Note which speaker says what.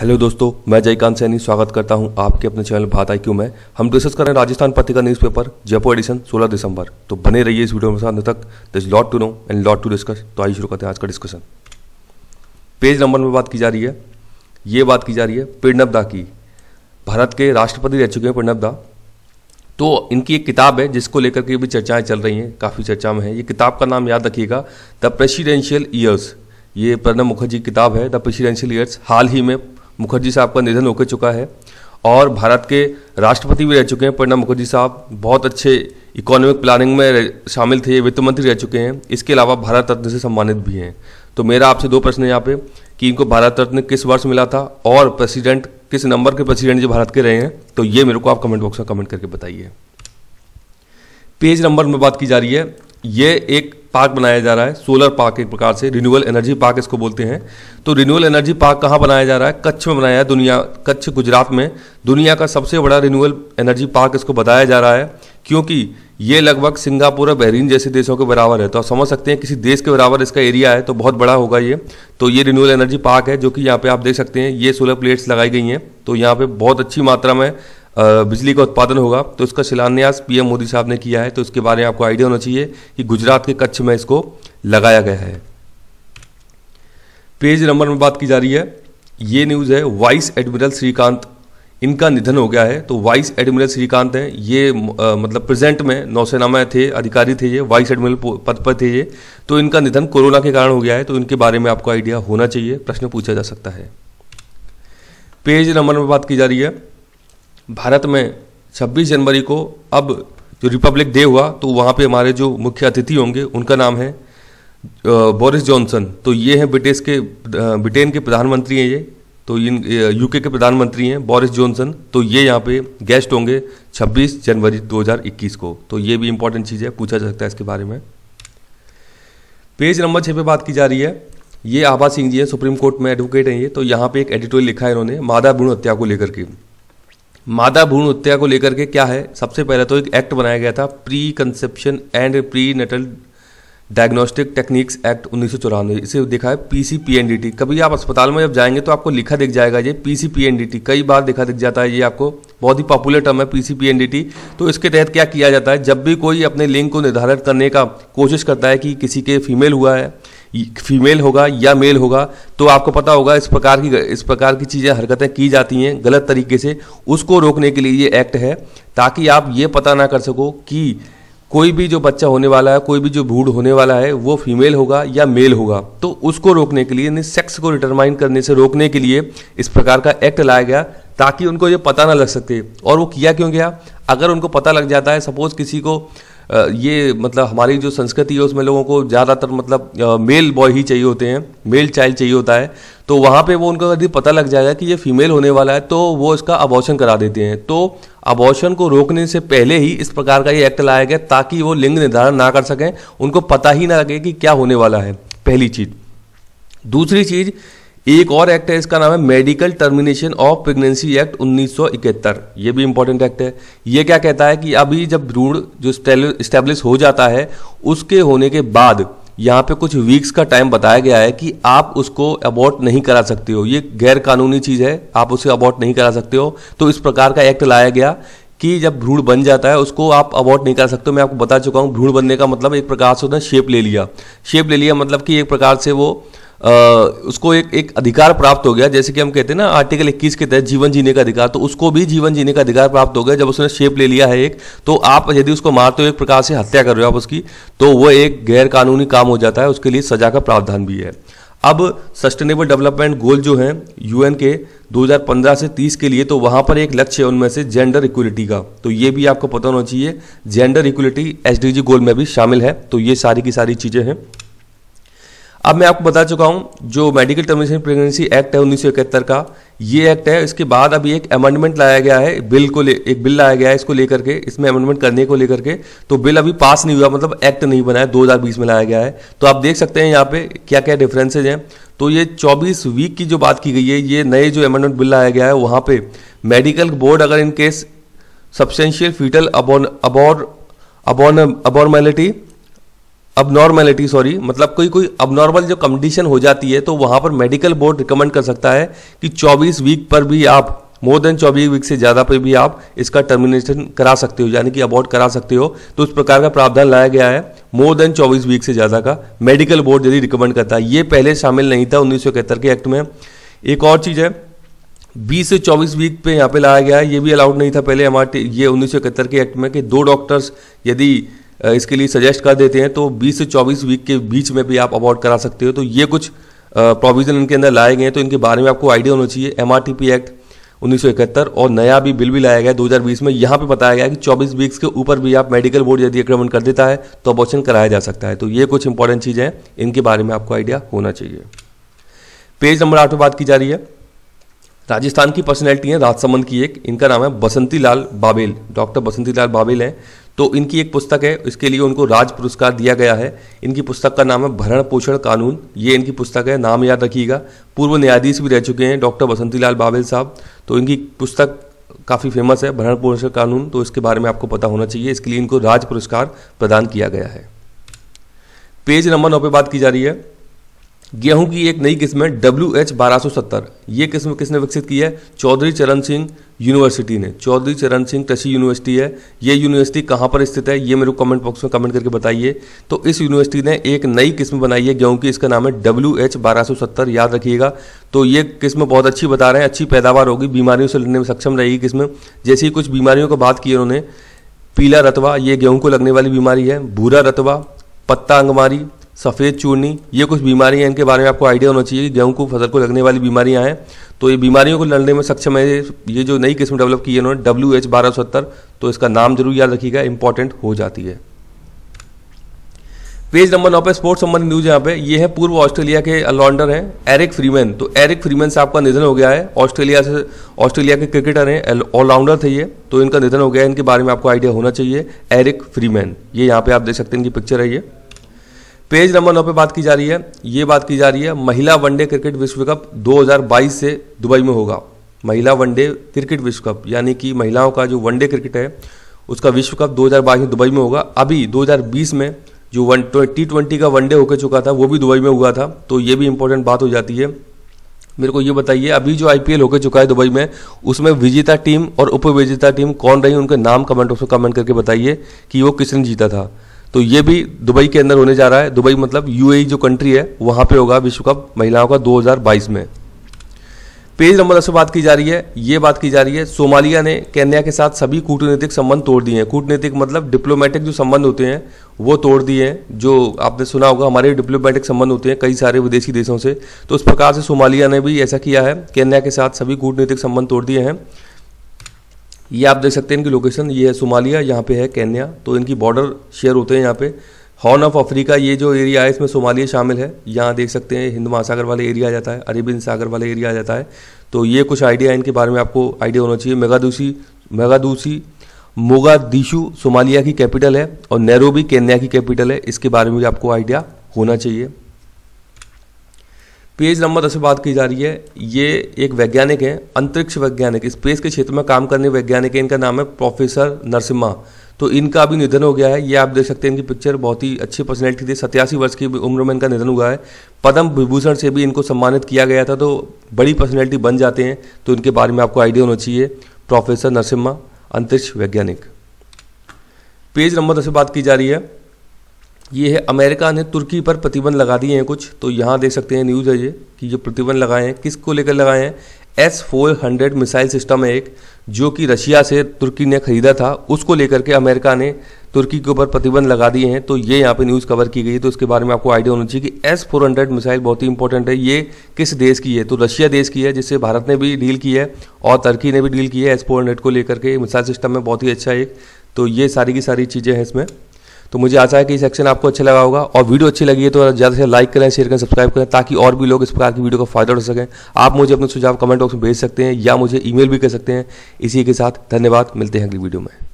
Speaker 1: hello दोस्तों मैं जयकांत सैनी स्वागत करता हूं आपके अपने चैनल भात आई क्यू में हम डिस्कस कर रहे हैं राजस्थान पत्रिका न्यूज़पेपर जयपुर एडिशन 16 दिसंबर तो बने रहिए इस वीडियो में साथ तक this lot to know and lot to discuss तो आइए शुरू करते हैं आज का डिस्कशन पेज नंबर में बात की जा रही है ये बात की जा रही है प्रणब दा की भारत के राष्ट्रपति रह चुके हैं प्रणब दा तो इनकी एक किताब है जिसको लेकर के भी चर्चाएं चल रही हैं काफ़ी चर्चा में है ये किताब का नाम याद रखिएगा द प्रेसिडेंशियल ईयर्स ये प्रणब मुखर्जी की किताब है द प्रेसिडेंशियल ईयर्स हाल ही में मुखर्जी साहब का निधन होकर चुका है और भारत के राष्ट्रपति भी रह चुके हैं प्रणब मुखर्जी साहब बहुत अच्छे इकोनॉमिक प्लानिंग में शामिल थे वित्त मंत्री रह चुके हैं इसके अलावा भारत रत्न से सम्मानित भी हैं तो मेरा आपसे दो प्रश्न है यहाँ पे कि इनको भारत रत्न किस वर्ष मिला था और प्रेसिडेंट किस नंबर के प्रेसिडेंट जो भारत के रहे हैं तो ये मेरे को आप कमेंट बॉक्स में कमेंट करके बताइए पेज नंबर में बात की जा रही है ये एक पार्क बनाया जा रहा है सोलर पार्क एक प्रकार से रिन्यूअल एनर्जी पार्क इसको बोलते हैं तो रिन्यूअल एनर्जी पार्क कहाँ बनाया जा रहा है कच्छ में बनाया है दुनिया कच्छ गुजरात में दुनिया का सबसे बड़ा रिन्यूअल एनर्जी पार्क इसको बताया जा रहा है क्योंकि ये लगभग सिंगापुर और बहरीन जैसे देशों के बराबर है तो आप समझ सकते हैं किसी देश के बराबर इसका एरिया है तो बहुत बड़ा होगा ये तो ये रिन्यूअल एनर्जी पार्क है जो कि यहाँ पे आप देख सकते हैं ये सोलर प्लेट्स लगाई गई हैं तो यहाँ पे बहुत अच्छी मात्रा में बिजली का उत्पादन होगा तो इसका शिलान्यास पीएम मोदी साहब ने किया है तो इसके बारे में आपको आइडिया होना चाहिए कि गुजरात के कच्छ में इसको लगाया गया है पेज नंबर में बात की जा रही है ये न्यूज़ है वाइस एडमिरल श्रीकांत इनका निधन हो गया है तो वाइस एडमिरल श्रीकांत हैं ये आ, मतलब प्रेजेंट में नौसेना में थे अधिकारी थे ये वाइस एडमिरल पद पर थे ये तो इनका निधन कोरोना के कारण हो गया है तो इनके बारे में आपको आइडिया होना चाहिए प्रश्न पूछा जा सकता है पेज नंबर में बात की जा रही है भारत में 26 जनवरी को अब जो रिपब्लिक डे हुआ तो वहाँ पे हमारे जो मुख्य अतिथि होंगे उनका नाम है बोरिस जॉनसन तो ये हैं ब्रिटिश के ब्रिटेन के प्रधानमंत्री हैं ये तो इन यूके के प्रधानमंत्री हैं बोरिस जॉनसन तो ये यहाँ पे गेस्ट होंगे 26 जनवरी 2021 को तो ये भी इम्पोर्टेंट चीज़ है पूछा जा सकता है इसके बारे में पेज नंबर छः पे बात की जा रही है ये आभा सिंह जी हैं सुप्रीम कोर्ट में एडवोकेट हैं ये तो यहाँ पे एक एडिटोरियल लिखा है इन्होंने मादा भ्रूण हत्या को लेकर के मादा भ्रूण हत्या को लेकर के क्या है सबसे पहले तो एक एक्ट बनाया गया था preconception and prenatal diagnostic techniques act उन्नीस इसे देखा है P C P N D T कभी आप अस्पताल में जब जाएंगे तो आपको लिखा दिख जाएगा ये P C P N D T कई बार देखा दिख जाता है ये आपको बहुत ही पॉपुलर टर्म है P C P N D T तो इसके तहत क्या किया जाता है जब भी कोई अपने लिंग को निर्धारित करने का कोशिश करता है कि किसी के फीमेल हुआ है फीमेल होगा या मेल होगा तो आपको पता होगा इस प्रकार की इस प्रकार की चीज़ें हरकतें की जाती हैं गलत तरीके से उसको रोकने के लिए ये एक्ट है ताकि आप ये पता ना कर सको कि कोई भी जो बच्चा होने वाला है कोई भी जो भूड होने वाला है वो फीमेल होगा या मेल होगा तो उसको रोकने के लिए यानी सेक्स को डिटरमाइन करने से रोकने के लिए इस प्रकार का एक्ट लाया गया ताकि उनको ये पता ना लग सके और वो किया क्यों गया अगर उनको पता लग जाता है सपोज किसी को ये मतलब हमारी जो संस्कृति है उसमें लोगों को ज़्यादातर मतलब मेल बॉय ही चाहिए होते हैं मेल चाइल्ड चाहिए होता है तो वहाँ पे वो उनको यदि पता लग जाएगा कि ये फीमेल होने वाला है तो वो इसका अबॉर्शन करा देते हैं तो अबॉर्शन को रोकने से पहले ही इस प्रकार का ये एक्ट लाया गया ताकि वो लिंग निर्धारण ना कर सकें उनको पता ही ना लगे कि क्या होने वाला है पहली चीज़ दूसरी चीज़ एक और एक्ट है इसका नाम है medical termination of pregnancy act 1971 ये भी इंपॉर्टेंट एक्ट है ये क्या कहता है कि अभी जब भ्रूण जो स्टेब्लिश हो जाता है उसके होने के बाद यहाँ पे कुछ वीक्स का टाइम बताया गया है कि आप उसको अबॉर्ट नहीं करा सकते हो ये गैर कानूनी चीज़ है आप उसे अबॉर्ट नहीं करा सकते हो तो इस प्रकार का एक्ट लाया गया कि जब भ्रूण बन जाता है उसको आप अबॉर्ट नहीं करा सकते मैं आपको बता चुका हूँ भ्रूण बनने का मतलब एक प्रकार से उसने शेप ले लिया शेप ले लिया मतलब कि एक प्रकार से वो उसको एक एक अधिकार प्राप्त हो गया जैसे कि हम कहते हैं ना आर्टिकल 21 के तहत जीवन जीने का अधिकार तो उसको भी जीवन जीने का अधिकार प्राप्त हो गया जब उसने शेप ले लिया है एक तो आप यदि उसको मारते हो एक प्रकार से हत्या कर रहे हो आप उसकी तो वो एक गैर कानूनी काम हो जाता है उसके लिए सजा का प्रावधान भी है अब सस्टेनेबल डेवलपमेंट गोल जो हैं यूएन के 2015 से 30 के लिए तो वहाँ पर एक लक्ष्य है उनमें से जेंडर इक्वलिटी का तो ये भी आपको पता होना चाहिए जेंडर इक्वलिटी एस गोल में भी शामिल है तो ये सारी की सारी चीज़ें हैं अब मैं आपको बता चुका हूँ जो मेडिकल टर्मिनेशन प्रेगनेंसी एक्ट है उन्नीस का ये एक्ट है इसके बाद अभी एक अमेंडमेंट लाया गया है बिल को ले एक बिल लाया गया है इसको लेकर के इसमें अमेंडमेंट करने को लेकर के तो बिल अभी पास नहीं हुआ मतलब एक्ट नहीं बना है दो में लाया गया है तो आप देख सकते हैं यहाँ पे क्या क्या डिफरेंसेज हैं तो ये 24 वीक की जो बात की गई है ये नए जो अमेंडमेंट बिल लाया गया है वहाँ पे मेडिकल बोर्ड अगर इन केस सब्सटेंशियल फीटल अबॉर्न अबॉर अबॉर्न अबॉर्मेलिटी अब नॉर्मेलिटी सॉरी मतलब कोई कोई अबनॉर्मल जो कंडीशन हो जाती है तो वहाँ पर मेडिकल बोर्ड रिकमेंड कर सकता है कि 24 वीक पर भी आप मोर देन 24 वीक से ज़्यादा पर भी आप इसका टर्मिनेशन करा सकते हो यानी कि अबॉर्ड करा सकते हो तो उस प्रकार का प्रावधान लाया गया है मोर देन 24 वीक से ज़्यादा का मेडिकल बोर्ड यदि रिकमेंड करता है ये पहले शामिल नहीं था उन्नीस के एक्ट में एक और चीज़ है बीस से चौबीस वीक पे यहाँ पे लाया गया है ये भी अलाउड नहीं था पहले हमारे ये उन्नीस के एक्ट में कि दो डॉक्टर्स यदि इसके लिए सजेस्ट कर देते हैं तो 20 से 24 वीक के बीच में भी आप अवॉर्ड करा सकते हो तो ये कुछ प्रोविज़न इनके अंदर लाए गए हैं तो इनके बारे में आपको आइडिया होना चाहिए एम एक्ट उन्नीस और नया भी बिल भी लाया गया है 2020 में यहाँ पे बताया गया कि 24 वीक्स के ऊपर भी आप मेडिकल बोर्ड यदि आक्रमण कर देता है तो अबॉर्शन कराया जा सकता है तो ये कुछ इंपॉर्टेंट चीज़ें हैं इनके बारे में आपको आइडिया होना चाहिए पेज नंबर आठ में बात की जा रही है राजस्थान की पर्सनैलिटी है राजसमंद की एक इनका नाम है बसंती लाल बाबेल डॉक्टर बसंती लाल बाबेल हैं तो इनकी एक पुस्तक है इसके लिए उनको राज पुरस्कार दिया गया है इनकी पुस्तक का नाम है भरण पोषण कानून ये इनकी पुस्तक है नाम याद रखिएगा पूर्व न्यायाधीश भी रह चुके हैं डॉक्टर बसंतीलाल बावेल साहब तो इनकी पुस्तक काफ़ी फेमस है भरण पोषण कानून तो इसके बारे में आपको पता होना चाहिए इसके लिए इनको राज पुरस्कार प्रदान किया गया है पेज नंबर नौ पे बात की जा रही है गेहूं की एक नई किस्म है डब्ल्यू एच बारह सौ सत्तर ये किस्म किसने विकसित की है चौधरी चरण सिंह यूनिवर्सिटी ने चौधरी चरण सिंह कृषि यूनिवर्सिटी है ये यूनिवर्सिटी कहाँ पर स्थित है ये मेरे को कमेंट बॉक्स में कमेंट करके बताइए तो इस यूनिवर्सिटी ने एक नई किस्म बनाई है गेहूं की इसका नाम है डब्ल्यू एच बारह सौ सत्तर याद रखिएगा तो ये किस्म बहुत अच्छी बता रहे हैं अच्छी पैदावार होगी बीमारियों से लड़ने में सक्षम रहेगी किस्म जैसे ही कुछ बीमारियों को बात की उन्होंने पीला रतवा ये गेहूं को लगने वाली बीमारी है भूरा रतवा पत्ता अंगमारी सफ़ेद चूर्णी ये कुछ बीमारियाँ इनके बारे में आपको आइडिया होना चाहिए गेहूँ को फसल को लगने वाली बीमारियाँ हैं तो ये बीमारियों को लड़ने में सक्षम है ये जो नई किस्म डेवलप की है उन्होंने डब्ल्यू एच बारह सत्तर तो इसका नाम जरूर याद रखिएगा इंपॉर्टेंट हो जाती है पेज नंबर नौ पे स्पोर्ट्स संबंधी न्यूज यहाँ पे ये है पूर्व ऑस्ट्रेलिया के ऑलराउंडर हैं एरिक फ्रीमैन तो एरिक फ्रीमैन से आपका निधन हो गया है ऑस्ट्रेलिया से ऑस्ट्रेलिया के क्रिकेटर हैं ऑलराउंडर थे ये तो इनका निधन हो गया है इनके बारे में आपको आइडिया होना चाहिए एरिक फ्रीमैन ये यहाँ पे आप देख सकते हैं इनकी पिक्चर है ये पेज नंबर नौ पे बात की जा रही है ये बात की जा रही है महिला वनडे क्रिकेट विश्व कप 2022 से दुबई में होगा महिला वनडे क्रिकेट विश्व कप यानी कि महिलाओं का जो वनडे क्रिकेट है उसका विश्व कप 2022 में दुबई में होगा अभी 2020 में जो वन टी ट्वेंटी का वनडे होकर चुका था वो भी दुबई में हुआ था तो ये भी इंपॉर्टेंट बात हो जाती है मेरे को ये बताइए अभी जो आईपीएल होकर चुका है दुबई में उसमें विजेता टीम और उपविजेता टीम कौन रही उनके नाम कमेंट उसमें कमेंट करके बताइए कि वो किसने जीता था तो ये भी दुबई के अंदर होने जा रहा है दुबई मतलब यू e जो कंट्री है वहाँ पे होगा विश्व कप महिलाओं का 2022 में पेज नंबर दस बात की जा रही है ये बात की जा रही है सोमालिया ने केन्या के साथ सभी कूटनीतिक संबंध तोड़ दिए हैं कूटनीतिक मतलब डिप्लोमेटिक जो संबंध होते हैं वो तोड़ दिए हैं जो आपने सुना होगा हमारे डिप्लोमेटिक संबंध होते हैं कई सारे विदेशी देशों से तो उस प्रकार से सोमालिया ने भी ऐसा किया है केन्या के साथ सभी कूटनीतिक संबंध तोड़ दिए हैं ये आप देख सकते हैं इनकी लोकेशन ये है सोमालिया यहाँ पे है केन्या तो इनकी बॉर्डर शेयर होते हैं यहाँ पे हॉर्न ऑफ अफ्रीका ये जो एरिया है इसमें सोमालिया शामिल है यहाँ देख सकते हैं हिंद महासागर वाले एरिया आ जाता है अरेबियन सागर वाले एरिया आ जाता है तो ये कुछ आइडिया इनके बारे में आपको आइडिया होना चाहिए मेगादूसी मेगादूसी मोगादिशु सोमालिया की कैपिटल है और नैरोबी केन्या की कैपिटल है इसके बारे में भी आपको आइडिया होना चाहिए पेज नंबर दस बात की जा रही है ये एक वैज्ञानिक है अंतरिक्ष वैज्ञानिक स्पेस के क्षेत्र में काम करने वैज्ञानिक है इनका नाम है प्रोफेसर नरसिम्हा तो इनका अभी निधन हो गया है ये आप देख सकते हैं इनकी पिक्चर बहुत ही अच्छी पर्सनैलिटी थी सत्यासी वर्ष की उम्र में इनका निधन हुआ है पद्म विभूषण से भी इनको सम्मानित किया गया था तो बड़ी पर्सनैलिटी बन जाते हैं तो इनके बारे में आपको आइडिया होना चाहिए प्रोफेसर नरसिम्हा अंतरिक्ष वैज्ञानिक पेज नंबर दस बात की जा रही है ये है अमेरिका ने तुर्की पर प्रतिबंध लगा दिए हैं कुछ तो यहाँ देख सकते हैं न्यूज़ है ये कि ये प्रतिबंध लगाए हैं किस को लेकर लगाए हैं S four hundred missile system है एक जो कि रशिया से तुर्की ने खरीदा था उसको लेकर के अमेरिका ने तुर्की के ऊपर प्रतिबंध लगा दिए हैं तो ये यहाँ पे न्यूज़ कवर की गई है तो इसके बारे में आपको आइडिया होना चाहिए कि एस फोर हंड्रेड मिसाइल बहुत ही इंपॉर्टेंट है ये किस देश की है तो रशिया देश की है जिससे भारत ने भी डील की है और तुर्की ने भी डील की है एस फोर हंड्रेड को लेकर के मिसाइल सिस्टम में बहुत ही अच्छा एक तो ये सारी की सारी चीज़ें हैं इसमें तो मुझे आशा है कि सेक्शन आपको अच्छा लगा होगा और वीडियो अच्छी लगी है तो ज़्यादा से लाइक करें शेयर करें सब्सक्राइब करें ताकि और भी लोग इस प्रकार की वीडियो का फायदा उठा सकें आप मुझे अपने सुझाव कमेंट बॉक्स में भेज सकते हैं या मुझे ईमेल भी कर सकते हैं इसी के साथ धन्यवाद मिलते हैं अगली वीडियो में